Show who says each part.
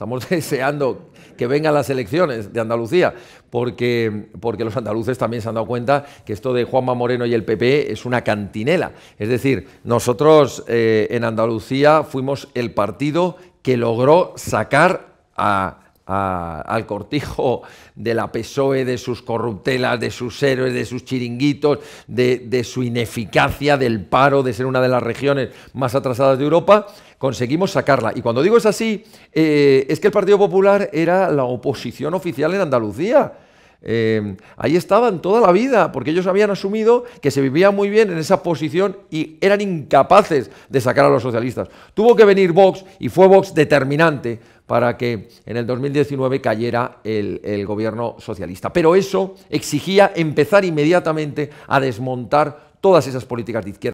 Speaker 1: Estamos deseando que vengan las elecciones de Andalucía, porque, porque los andaluces también se han dado cuenta que esto de Juanma Moreno y el PP es una cantinela. Es decir, nosotros eh, en Andalucía fuimos el partido que logró sacar al cortijo de la PSOE, de sus corruptelas, de sus héroes, de sus chiringuitos, de, su ineficacia, del paro, de ser una de las regiones más atrasadas de Europa conseguimos sacarla. Y cuando digo es así, eh, es que el Partido Popular era la oposición oficial en Andalucía. Eh, ahí estaban toda la vida, porque ellos habían asumido que se vivía muy bien en esa posición y eran incapaces de sacar a los socialistas. Tuvo que venir Vox y fue Vox determinante para que en el 2019 cayera el gobierno socialista. Pero eso exigía empezar inmediatamente a desmontar todas esas políticas de izquierda.